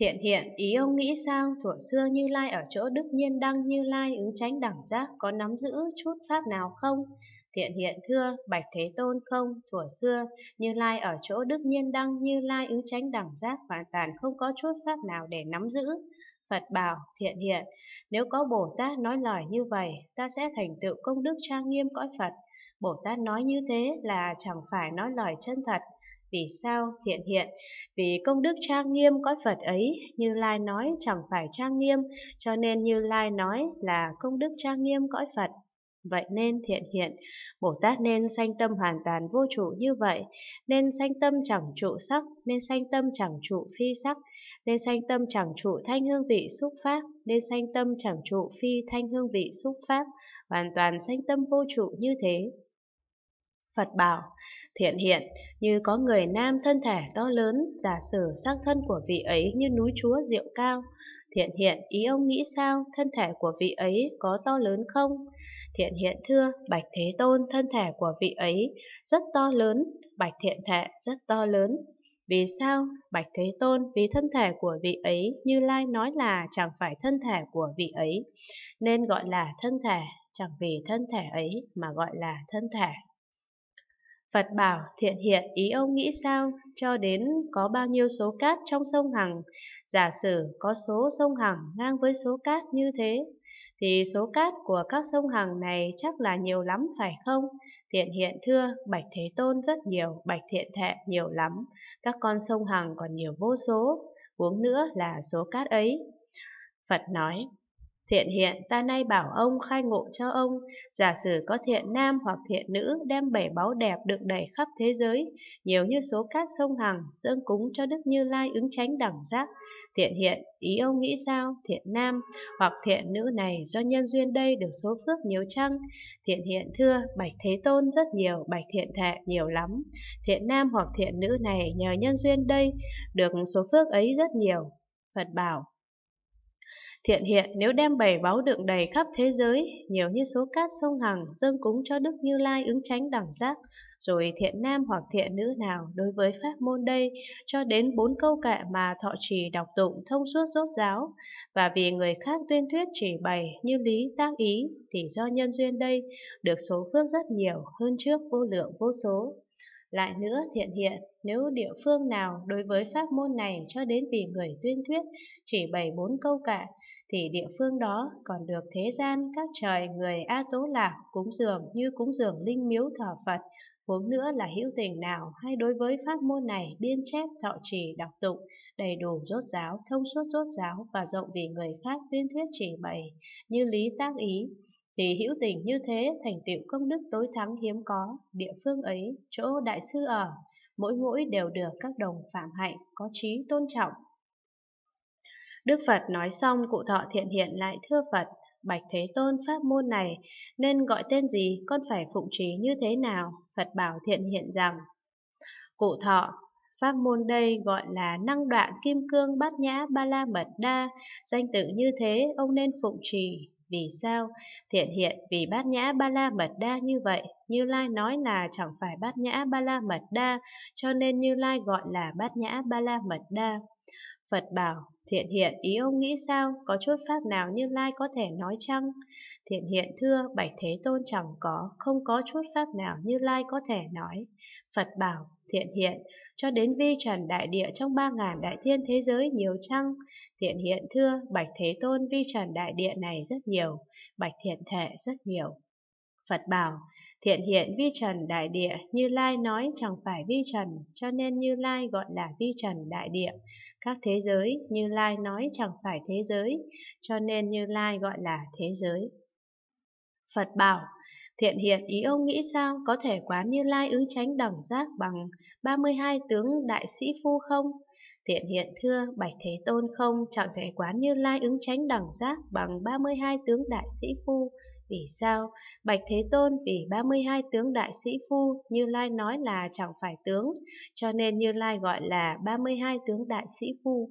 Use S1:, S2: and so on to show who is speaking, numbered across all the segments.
S1: Thiện hiện, ý ông nghĩ sao, thuở xưa Như Lai ở chỗ Đức Nhiên Đăng Như Lai ứng tránh đẳng giác có nắm giữ chút pháp nào không? Thiện hiện thưa, Bạch Thế Tôn không, thuở xưa Như Lai ở chỗ Đức Nhiên Đăng Như Lai ứng tránh đẳng giác hoàn toàn không có chút pháp nào để nắm giữ. Phật bảo, thiện hiện, nếu có Bồ Tát nói lời như vậy, ta sẽ thành tựu công đức trang nghiêm cõi Phật. Bồ Tát nói như thế là chẳng phải nói lời chân thật, vì sao thiện hiện? Vì công đức trang nghiêm cõi Phật ấy, Như Lai nói chẳng phải trang nghiêm, cho nên Như Lai nói là công đức trang nghiêm cõi Phật. Vậy nên thiện hiện, Bồ Tát nên sanh tâm hoàn toàn vô trụ như vậy, nên sanh tâm chẳng trụ sắc, nên sanh tâm chẳng trụ phi sắc, nên sanh tâm chẳng trụ thanh hương vị xúc pháp, nên sanh tâm chẳng trụ phi thanh hương vị xúc pháp, hoàn toàn sanh tâm vô trụ như thế. Phật bảo, thiện hiện, như có người nam thân thể to lớn, giả sử sắc thân của vị ấy như núi chúa diệu cao. Thiện hiện, ý ông nghĩ sao, thân thể của vị ấy có to lớn không? Thiện hiện thưa, bạch thế tôn, thân thể của vị ấy rất to lớn, bạch thiện thệ rất to lớn, vì sao? Bạch Thế Tôn, vì thân thể của vị ấy, Như Lai nói là chẳng phải thân thể của vị ấy, nên gọi là thân thể, chẳng vì thân thể ấy mà gọi là thân thể. Phật bảo thiện hiện ý ông nghĩ sao cho đến có bao nhiêu số cát trong sông Hằng. Giả sử có số sông Hằng ngang với số cát như thế, thì số cát của các sông Hằng này chắc là nhiều lắm phải không? Thiện hiện thưa, Bạch Thế Tôn rất nhiều, Bạch Thiện Thệ nhiều lắm, các con sông Hằng còn nhiều vô số, uống nữa là số cát ấy. Phật nói, Thiện hiện ta nay bảo ông khai ngộ cho ông, giả sử có thiện nam hoặc thiện nữ đem bảy báu đẹp được đẩy khắp thế giới, nhiều như số cát sông Hằng, dâng cúng cho Đức Như Lai ứng tránh đẳng giác. Thiện hiện, ý ông nghĩ sao? Thiện nam hoặc thiện nữ này do nhân duyên đây được số phước nhiều chăng? Thiện hiện thưa, bạch thế tôn rất nhiều, bạch thiện thệ nhiều lắm. Thiện nam hoặc thiện nữ này nhờ nhân duyên đây được số phước ấy rất nhiều. Phật bảo, Thiện hiện nếu đem bảy báu đựng đầy khắp thế giới, nhiều như số cát sông Hằng dâng cúng cho Đức Như Lai ứng tránh đẳng giác, rồi thiện nam hoặc thiện nữ nào đối với pháp môn đây, cho đến bốn câu kệ mà thọ trì đọc tụng thông suốt rốt giáo, và vì người khác tuyên thuyết chỉ bày như lý tác ý, thì do nhân duyên đây, được số phước rất nhiều hơn trước vô lượng vô số. Lại nữa thiện hiện, nếu địa phương nào đối với pháp môn này cho đến vì người tuyên thuyết chỉ bảy bốn câu cả, thì địa phương đó còn được thế gian các trời người A Tố Lạc cúng dường như cúng dường linh miếu thờ Phật, huống nữa là hữu tình nào hay đối với pháp môn này biên chép thọ trì đọc tụng đầy đủ rốt giáo, thông suốt rốt giáo và rộng vì người khác tuyên thuyết chỉ bày như lý tác ý thì hữu tình như thế thành tựu công đức tối thắng hiếm có, địa phương ấy, chỗ đại sư ở, mỗi mỗi đều được các đồng phạm hạnh, có trí tôn trọng. Đức Phật nói xong cụ thọ thiện hiện lại thưa Phật, Bạch Thế Tôn pháp môn này nên gọi tên gì, con phải phụng trí như thế nào? Phật bảo thiện hiện rằng, Cụ thọ, pháp môn đây gọi là năng đoạn kim cương bát nhã ba la mật đa, danh tự như thế ông nên phụng trì. Vì sao? Thiện hiện vì bát nhã ba la mật đa như vậy, Như Lai nói là chẳng phải bát nhã ba la mật đa, cho nên Như Lai gọi là bát nhã ba la mật đa. Phật bảo, thiện hiện ý ông nghĩ sao, có chút pháp nào như lai có thể nói chăng? Thiện hiện thưa, bạch thế tôn chẳng có, không có chút pháp nào như lai có thể nói. Phật bảo, thiện hiện, cho đến vi trần đại địa trong ba ngàn đại thiên thế giới nhiều chăng? Thiện hiện thưa, bạch thế tôn vi trần đại địa này rất nhiều, bạch thiện thể rất nhiều. Phật bảo, thiện hiện vi trần đại địa, Như Lai nói chẳng phải vi trần, cho nên Như Lai gọi là vi trần đại địa. Các thế giới, Như Lai nói chẳng phải thế giới, cho nên Như Lai gọi là thế giới. Phật bảo, thiện hiện ý ông nghĩ sao có thể quán như lai ứng tránh đẳng giác bằng 32 tướng đại sĩ phu không? Thiện hiện thưa, bạch thế tôn không, chẳng thể quán như lai ứng tránh đẳng giác bằng 32 tướng đại sĩ phu. Vì sao? Bạch thế tôn vì 32 tướng đại sĩ phu, như lai nói là chẳng phải tướng, cho nên như lai gọi là 32 tướng đại sĩ phu.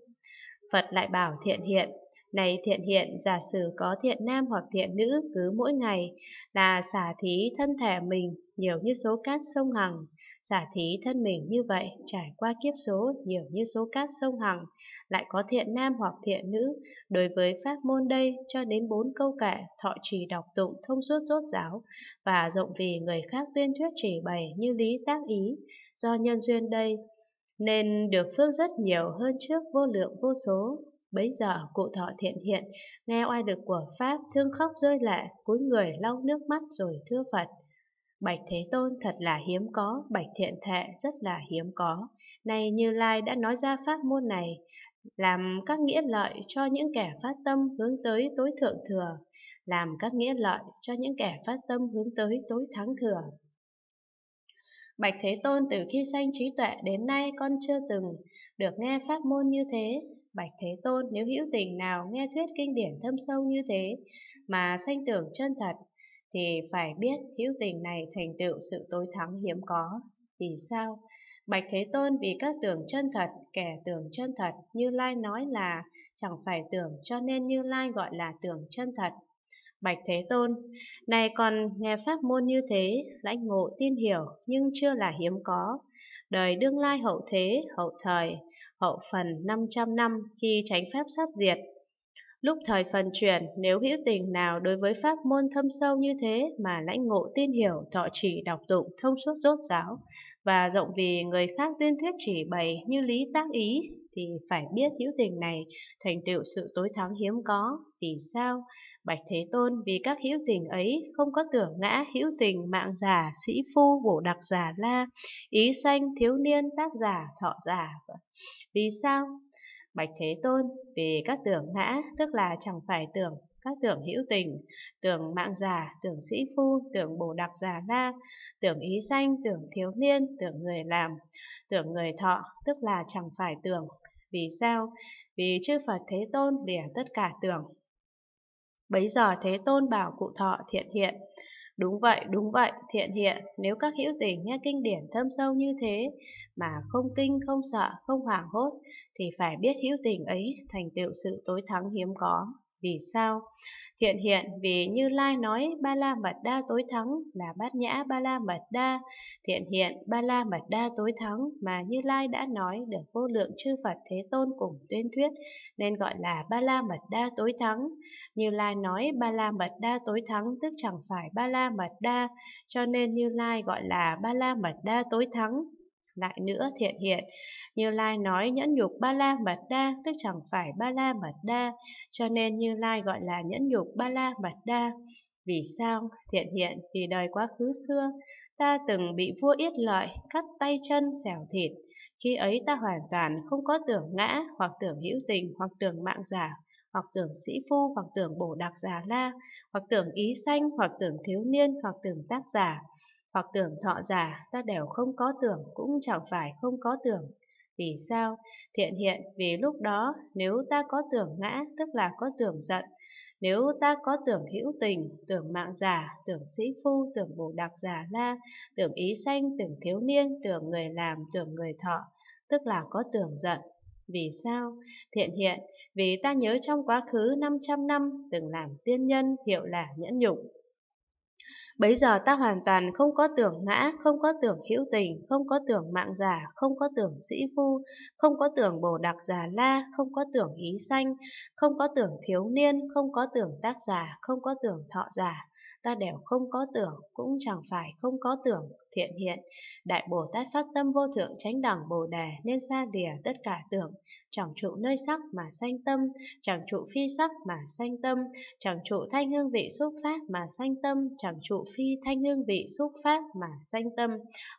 S1: Phật lại bảo thiện hiện, này thiện hiện, giả sử có thiện nam hoặc thiện nữ cứ mỗi ngày là xả thí thân thể mình nhiều như số cát sông Hằng, xả thí thân mình như vậy trải qua kiếp số nhiều như số cát sông Hằng, lại có thiện nam hoặc thiện nữ, đối với pháp môn đây cho đến bốn câu kệ thọ trì đọc tụng thông suốt rốt giáo và rộng vì người khác tuyên thuyết chỉ bày như lý tác ý, do nhân duyên đây nên được phước rất nhiều hơn trước vô lượng vô số. Bấy giờ cụ thọ thiện hiện, nghe oai lực của Pháp, thương khóc rơi lệ, cúi người lau nước mắt rồi thưa Phật. Bạch Thế Tôn thật là hiếm có, Bạch Thiện Thệ rất là hiếm có. Này Như Lai đã nói ra pháp môn này, làm các nghĩa lợi cho những kẻ phát tâm hướng tới tối thượng thừa, làm các nghĩa lợi cho những kẻ phát tâm hướng tới tối thắng thừa. Bạch Thế Tôn từ khi sanh trí tuệ đến nay con chưa từng được nghe pháp môn như thế, Bạch Thế Tôn nếu hữu tình nào nghe thuyết kinh điển thâm sâu như thế mà sanh tưởng chân thật, thì phải biết hữu tình này thành tựu sự tối thắng hiếm có. Vì sao? Bạch Thế Tôn vì các tưởng chân thật, kẻ tưởng chân thật, Như Lai nói là chẳng phải tưởng cho nên Như Lai gọi là tưởng chân thật. Bạch Thế Tôn, này còn nghe pháp môn như thế, lãnh ngộ tin hiểu nhưng chưa là hiếm có. Đời đương lai hậu thế, hậu thời, hậu phần 500 năm khi tránh pháp sắp diệt. Lúc thời phần chuyển, nếu hữu tình nào đối với pháp môn thâm sâu như thế mà lãnh ngộ tin hiểu, thọ chỉ đọc tụng, thông suốt rốt giáo, và rộng vì người khác tuyên thuyết chỉ bày như lý tác ý, thì phải biết hữu tình này thành tựu sự tối thắng hiếm có. Vì sao? Bạch Thế Tôn vì các hữu tình ấy không có tưởng ngã hữu tình mạng giả, sĩ phu, bổ đặc giả la, ý sanh, thiếu niên, tác giả, thọ giả. Vì sao? Bạch Thế Tôn vì các tưởng ngã tức là chẳng phải tưởng các tưởng hữu tình, tưởng mạng già, tưởng sĩ phu, tưởng bồ đặc già la, tưởng ý sanh, tưởng thiếu niên, tưởng người làm, tưởng người thọ, tức là chẳng phải tưởng. Vì sao? Vì chư Phật Thế Tôn lìa tất cả tưởng. Bấy giờ Thế Tôn bảo cụ thọ thiện hiện. Đúng vậy, đúng vậy, thiện hiện, nếu các hữu tình nghe kinh điển thâm sâu như thế mà không kinh, không sợ, không hoảng hốt thì phải biết hữu tình ấy thành tựu sự tối thắng hiếm có. Vì sao? Thiện hiện vì Như Lai nói Ba La Mật Đa tối thắng là bát nhã Ba La Mật Đa. Thiện hiện Ba La Mật Đa tối thắng mà Như Lai đã nói được vô lượng chư Phật Thế Tôn cùng tuyên thuyết nên gọi là Ba La Mật Đa tối thắng. Như Lai nói Ba La Mật Đa tối thắng tức chẳng phải Ba La Mật Đa cho nên Như Lai gọi là Ba La Mật Đa tối thắng lại nữa thiện hiện. Như Lai nói nhẫn nhục ba la mật đa, tức chẳng phải ba la mật đa, cho nên Như Lai gọi là nhẫn nhục ba la mật đa. Vì sao? Thiện hiện vì đời quá khứ xưa, ta từng bị vua yết lợi, cắt tay chân, xẻo thịt. Khi ấy ta hoàn toàn không có tưởng ngã, hoặc tưởng hữu tình, hoặc tưởng mạng giả, hoặc tưởng sĩ phu, hoặc tưởng bổ đặc giả la, hoặc tưởng ý sanh, hoặc tưởng thiếu niên, hoặc tưởng tác giả hoặc tưởng thọ giả ta đều không có tưởng cũng chẳng phải không có tưởng. Vì sao? Thiện hiện vì lúc đó nếu ta có tưởng ngã tức là có tưởng giận, nếu ta có tưởng hữu tình, tưởng mạng giả, tưởng sĩ phu, tưởng bồ đặc giả la, tưởng ý sanh, tưởng thiếu niên, tưởng người làm, tưởng người thọ, tức là có tưởng giận. Vì sao? Thiện hiện, vì ta nhớ trong quá khứ 500 năm từng làm tiên nhân hiệu là nhẫn nhục, bây giờ ta hoàn toàn không có tưởng ngã, không có tưởng hữu tình, không có tưởng mạng giả, không có tưởng sĩ phu, không có tưởng bồ đặc già la, không có tưởng ý sanh không có tưởng thiếu niên, không có tưởng tác giả, không có tưởng thọ giả. Ta đều không có tưởng, cũng chẳng phải không có tưởng thiện hiện. Đại Bồ Tát phát tâm vô thượng tránh đẳng Bồ Đề nên xa lìa tất cả tưởng, chẳng trụ nơi sắc mà sanh tâm, chẳng trụ phi sắc mà sanh tâm, chẳng trụ thanh hương vị xúc pháp mà sanh tâm, chẳng trụ phi thanh hương vị xúc phát mà sanh tâm,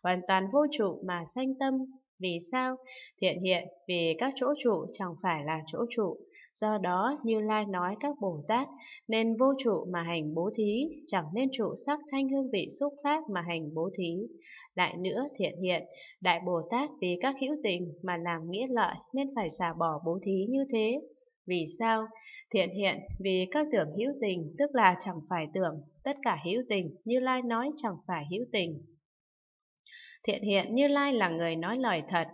S1: hoàn toàn vô trụ mà sanh tâm. Vì sao? Thiện hiện vì các chỗ trụ chẳng phải là chỗ trụ. Do đó, Như Lai nói các Bồ Tát nên vô trụ mà hành bố thí, chẳng nên trụ sắc thanh hương vị xúc pháp mà hành bố thí. Lại nữa, thiện hiện, Đại Bồ Tát vì các hữu tình mà làm nghĩa lợi nên phải xả bỏ bố thí như thế. Vì sao? Thiện hiện vì các tưởng hữu tình tức là chẳng phải tưởng Tất cả hữu tình, Như Lai nói chẳng phải hữu tình. Thiện hiện Như Lai là người nói lời thật,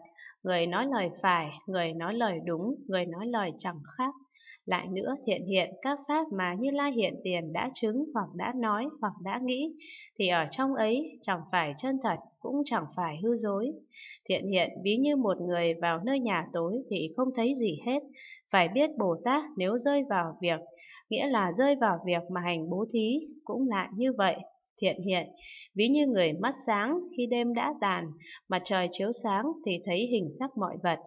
S1: người nói lời phải, người nói lời đúng, người nói lời chẳng khác. Lại nữa thiện hiện các pháp mà Như Lai hiện tiền đã chứng hoặc đã nói hoặc đã nghĩ thì ở trong ấy chẳng phải chân thật cũng chẳng phải hư dối. Thiện hiện ví như một người vào nơi nhà tối thì không thấy gì hết. Phải biết Bồ Tát nếu rơi vào việc, nghĩa là rơi vào việc mà hành bố thí cũng lại như vậy thiện hiện, ví như người mắt sáng khi đêm đã tàn, mặt trời chiếu sáng thì thấy hình sắc mọi vật.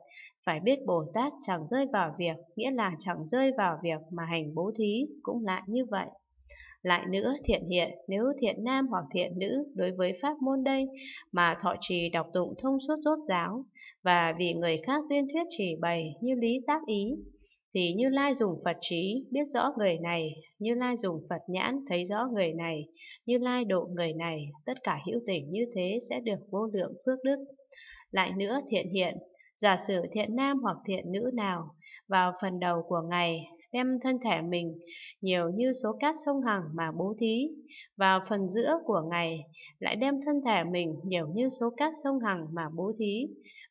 S1: Phải biết Bồ Tát chẳng rơi vào việc, nghĩa là chẳng rơi vào việc mà hành bố thí, cũng lại như vậy. Lại nữa, thiện hiện, nếu thiện nam hoặc thiện nữ đối với pháp môn đây mà thọ trì đọc tụng thông suốt rốt giáo và vì người khác tuyên thuyết chỉ bày như lý tác ý, thì Như Lai dùng Phật trí biết rõ người này, Như Lai dùng Phật nhãn thấy rõ người này, Như Lai độ người này, tất cả hữu tình như thế sẽ được vô lượng phước đức. Lại nữa thiện hiện, giả sử thiện nam hoặc thiện nữ nào vào phần đầu của ngày đem thân thể mình nhiều như số cát sông Hằng mà bố thí. Vào phần giữa của ngày, lại đem thân thể mình nhiều như số cát sông Hằng mà bố thí.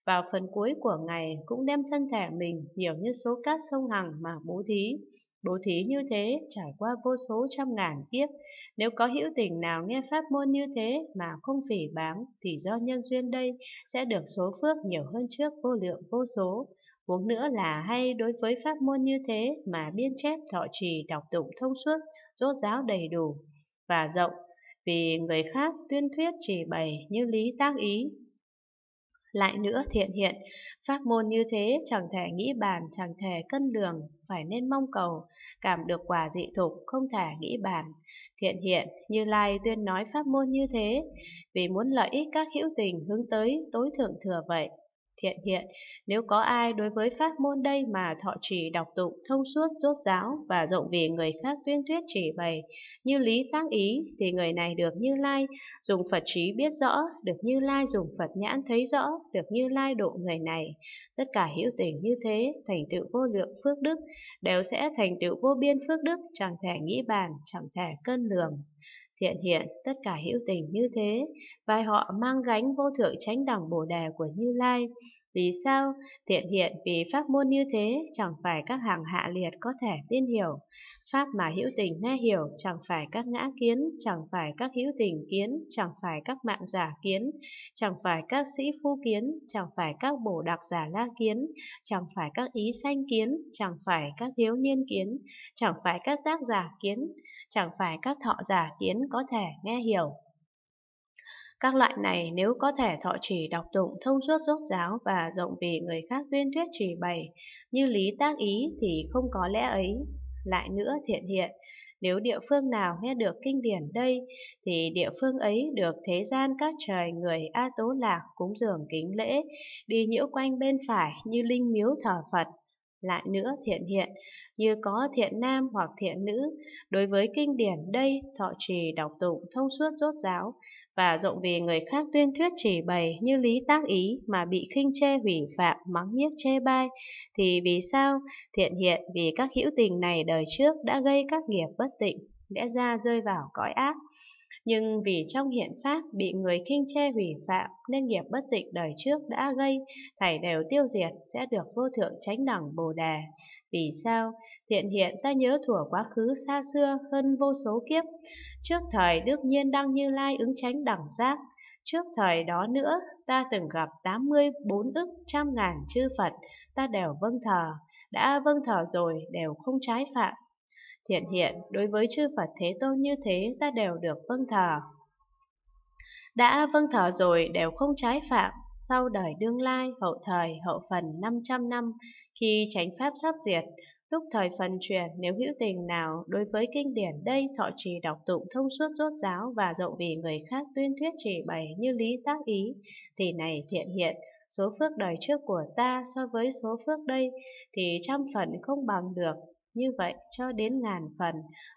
S1: Vào phần cuối của ngày cũng đem thân thể mình nhiều như số cát sông Hằng mà bố thí. Bố thí như thế trải qua vô số trăm ngàn kiếp, nếu có hữu tình nào nghe pháp môn như thế mà không phỉ báng thì do nhân duyên đây sẽ được số phước nhiều hơn trước vô lượng vô số. Huống nữa là hay đối với pháp môn như thế mà biên chép thọ trì đọc tụng thông suốt, rốt ráo đầy đủ và rộng, vì người khác tuyên thuyết chỉ bày như lý tác ý lại nữa thiện hiện. Pháp môn như thế chẳng thể nghĩ bàn, chẳng thể cân lường, phải nên mong cầu, cảm được quả dị thục, không thể nghĩ bàn. Thiện hiện, Như Lai tuyên nói pháp môn như thế, vì muốn lợi ích các hữu tình hướng tới tối thượng thừa vậy hiện hiện, nếu có ai đối với pháp môn đây mà thọ trì đọc tụng thông suốt rốt ráo và rộng vì người khác tuyên thuyết chỉ bày, như lý tác ý thì người này được Như Lai dùng Phật trí biết rõ, được Như Lai dùng Phật nhãn thấy rõ, được Như Lai độ người này. Tất cả hữu tình như thế, thành tựu vô lượng phước đức đều sẽ thành tựu vô biên phước đức chẳng thể nghĩ bàn, chẳng thể cân lường. Thiện hiện, tất cả hữu tình như thế, vai họ mang gánh vô thượng chánh đẳng bồ đề của Như Lai. Vì sao? Thiện hiện vì pháp môn như thế, chẳng phải các hàng hạ liệt có thể tin hiểu. Pháp mà hữu tình nghe hiểu, chẳng phải các ngã kiến, chẳng phải các hữu tình kiến, chẳng phải các mạng giả kiến, chẳng phải các sĩ phu kiến, chẳng phải các bổ đặc giả la kiến, chẳng phải các ý sanh kiến, chẳng phải các thiếu niên kiến, chẳng phải các tác giả kiến, chẳng phải các thọ giả kiến, có thể nghe hiểu. Các loại này nếu có thể thọ chỉ đọc tụng thông suốt rốt giáo và rộng vì người khác tuyên thuyết trì bày như lý tác ý thì không có lẽ ấy. Lại nữa thiện hiện, nếu địa phương nào nghe được kinh điển đây thì địa phương ấy được thế gian các trời người A Tố Lạc cúng dường kính lễ, đi nhiễu quanh bên phải như linh miếu thờ Phật lại nữa thiện hiện, như có thiện nam hoặc thiện nữ. Đối với kinh điển đây, thọ trì đọc tụng thông suốt rốt giáo, và rộng vì người khác tuyên thuyết chỉ bày như lý tác ý mà bị khinh chê hủy phạm, mắng nhiếc chê bai, thì vì sao thiện hiện vì các hữu tình này đời trước đã gây các nghiệp bất tịnh, lẽ ra rơi vào cõi ác. Nhưng vì trong hiện pháp bị người khinh chê hủy phạm nên nghiệp bất tịnh đời trước đã gây, thảy đều tiêu diệt sẽ được vô thượng chánh đẳng Bồ đề Vì sao? Thiện hiện ta nhớ thủa quá khứ xa xưa hơn vô số kiếp. Trước thời đức nhiên đăng như lai ứng chánh đẳng giác, Trước thời đó nữa, ta từng gặp 84 ức trăm ngàn chư Phật, ta đều vâng thờ. Đã vâng thờ rồi, đều không trái phạm. Thiện hiện, đối với chư Phật Thế Tôn như thế ta đều được vâng thờ. Đã vâng thờ rồi đều không trái phạm, sau đời đương lai, hậu thời, hậu phần 500 năm, khi chánh pháp sắp diệt, lúc thời phần truyền nếu hữu tình nào đối với kinh điển đây thọ trì đọc tụng thông suốt rốt giáo và rộng vì người khác tuyên thuyết chỉ bày như lý tác ý, thì này thiện hiện, số phước đời trước của ta so với số phước đây thì trăm phần không bằng được như vậy cho đến ngàn phần,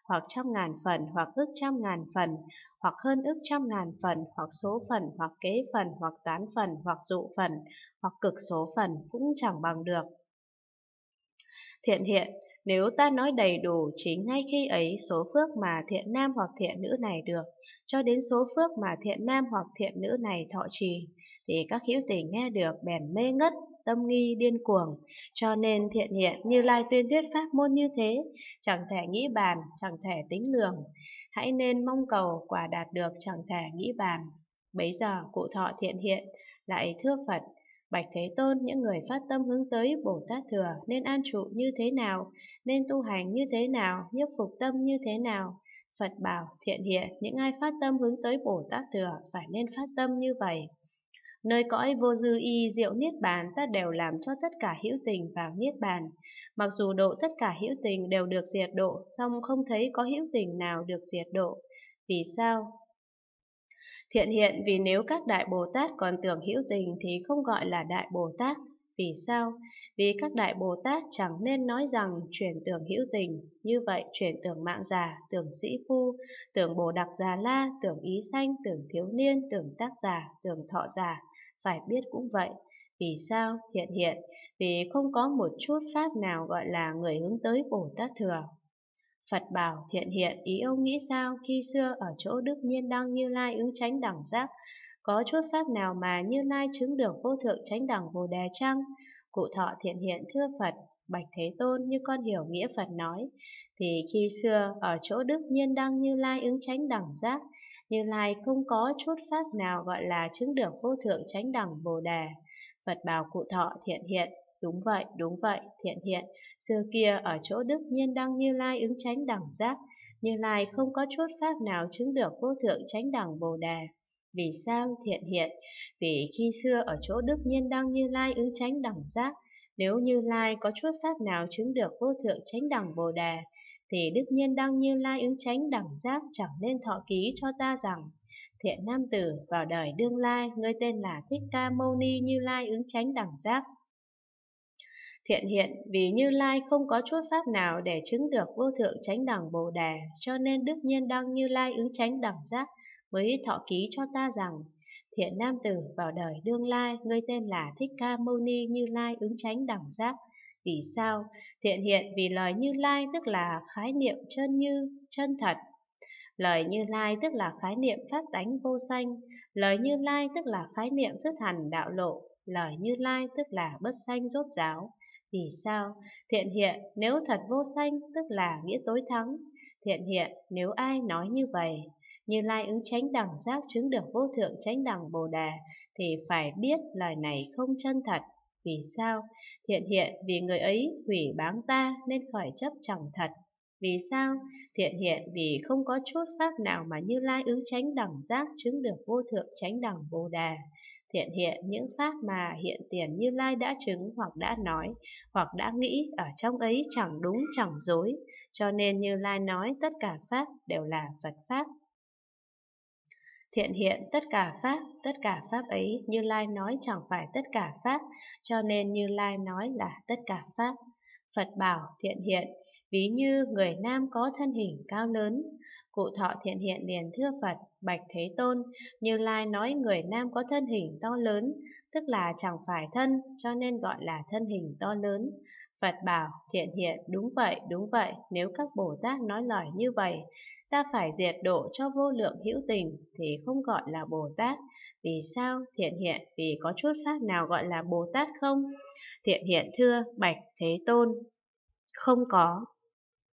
S1: hoặc trăm ngàn phần, hoặc ước trăm ngàn phần, hoặc hơn ước trăm ngàn phần, hoặc số phần, hoặc kế phần, hoặc tán phần, hoặc dụ phần, hoặc cực số phần cũng chẳng bằng được. Thiện hiện, nếu ta nói đầy đủ chính ngay khi ấy số phước mà thiện nam hoặc thiện nữ này được, cho đến số phước mà thiện nam hoặc thiện nữ này thọ trì, thì các hữu tình nghe được bèn mê ngất tâm nghi, điên cuồng. Cho nên thiện hiện như lai tuyên thuyết pháp môn như thế, chẳng thể nghĩ bàn, chẳng thể tính lường. Hãy nên mong cầu quả đạt được chẳng thể nghĩ bàn. Bấy giờ cụ thọ thiện hiện lại thưa Phật, Bạch Thế Tôn, những người phát tâm hướng tới Bồ Tát Thừa nên an trụ như thế nào, nên tu hành như thế nào, nhiếp phục tâm như thế nào? Phật bảo, thiện hiện, những ai phát tâm hướng tới Bồ Tát Thừa phải nên phát tâm như vậy. Nơi cõi vô dư y diệu niết bàn ta đều làm cho tất cả hữu tình vào niết bàn. Mặc dù độ tất cả hữu tình đều được diệt độ, song không thấy có hữu tình nào được diệt độ. Vì sao? Thiện hiện vì nếu các đại Bồ Tát còn tưởng hữu tình thì không gọi là đại Bồ Tát, vì sao? Vì các đại Bồ Tát chẳng nên nói rằng chuyển tưởng hữu tình, như vậy chuyển tưởng mạng già, tưởng sĩ phu, tưởng Bồ Đặc Già La, tưởng Ý Sanh, tưởng Thiếu Niên, tưởng Tác Giả, tưởng Thọ già, phải biết cũng vậy. Vì sao? Thiện hiện, vì không có một chút pháp nào gọi là người hướng tới Bồ Tát Thừa. Phật bảo thiện hiện ý ông nghĩ sao khi xưa ở chỗ Đức Nhiên Đăng Như Lai ứng tránh đẳng giác có chút pháp nào mà như lai chứng được vô thượng chánh đẳng bồ đề chăng? Cụ thọ thiện hiện thưa Phật, Bạch Thế Tôn như con hiểu nghĩa Phật nói, thì khi xưa ở chỗ Đức Nhiên Đăng Như Lai ứng chánh đẳng giác, Như Lai không có chút pháp nào gọi là chứng được vô thượng chánh đẳng Bồ Đề. Phật bảo cụ thọ thiện hiện, đúng vậy, đúng vậy, thiện hiện, xưa kia ở chỗ Đức Nhiên Đăng Như Lai ứng chánh đẳng giác, Như Lai không có chút pháp nào chứng được vô thượng chánh đẳng Bồ Đề. Vì sao thiện hiện? Vì khi xưa ở chỗ Đức Nhiên Đăng Như Lai ứng tránh đẳng giác, nếu Như Lai có chút pháp nào chứng được vô thượng tránh đẳng Bồ Đề, thì Đức Nhiên Đăng Như Lai ứng tránh đẳng giác chẳng nên thọ ký cho ta rằng, thiện nam tử vào đời đương lai, ngươi tên là Thích Ca Mâu Ni Như Lai ứng tránh đẳng giác. Thiện hiện vì Như Lai không có chút pháp nào để chứng được vô thượng chánh đẳng Bồ Đề, cho nên Đức Nhiên Đăng Như Lai ứng chánh đẳng giác mới thọ ký cho ta rằng, thiện nam tử vào đời đương lai, ngươi tên là Thích Ca Mâu Ni Như Lai ứng chánh đẳng giác. Vì sao? Thiện hiện vì lời Như Lai tức là khái niệm chân như, chân thật, Lời Như Lai tức là khái niệm pháp tánh vô sanh, lời Như Lai tức là khái niệm dứt hẳn đạo lộ, Lời Như Lai tức là bất sanh rốt ráo. Vì sao? Thiện hiện nếu thật vô sanh tức là nghĩa tối thắng. Thiện hiện nếu ai nói như vậy, Như Lai ứng tránh đẳng giác chứng được vô thượng tránh đẳng Bồ đề thì phải biết lời này không chân thật. Vì sao? Thiện hiện vì người ấy hủy báng ta nên khỏi chấp chẳng thật vì sao? Thiện hiện vì không có chốt pháp nào mà Như Lai ứng tránh đẳng giác chứng được vô thượng tránh đẳng Bồ Đà. Thiện hiện những pháp mà hiện tiền Như Lai đã chứng hoặc đã nói, hoặc đã nghĩ ở trong ấy chẳng đúng chẳng dối. Cho nên Như Lai nói tất cả pháp đều là Phật Pháp. Thiện hiện tất cả Pháp, tất cả Pháp ấy Như Lai nói chẳng phải tất cả Pháp, cho nên Như Lai nói là tất cả Pháp. Phật bảo thiện hiện, ví như người nam có thân hình cao lớn. Cụ thọ thiện hiện liền thưa Phật, bạch Thế Tôn, Như Lai nói người nam có thân hình to lớn, tức là chẳng phải thân, cho nên gọi là thân hình to lớn. Phật bảo thiện hiện, đúng vậy, đúng vậy, nếu các Bồ Tát nói lời như vậy, ta phải diệt độ cho vô lượng hữu tình thì không gọi là Bồ Tát. Vì sao? Thiện hiện, vì có chút pháp nào gọi là Bồ Tát không? Thiện hiện thưa bạch thế tôn. Không có.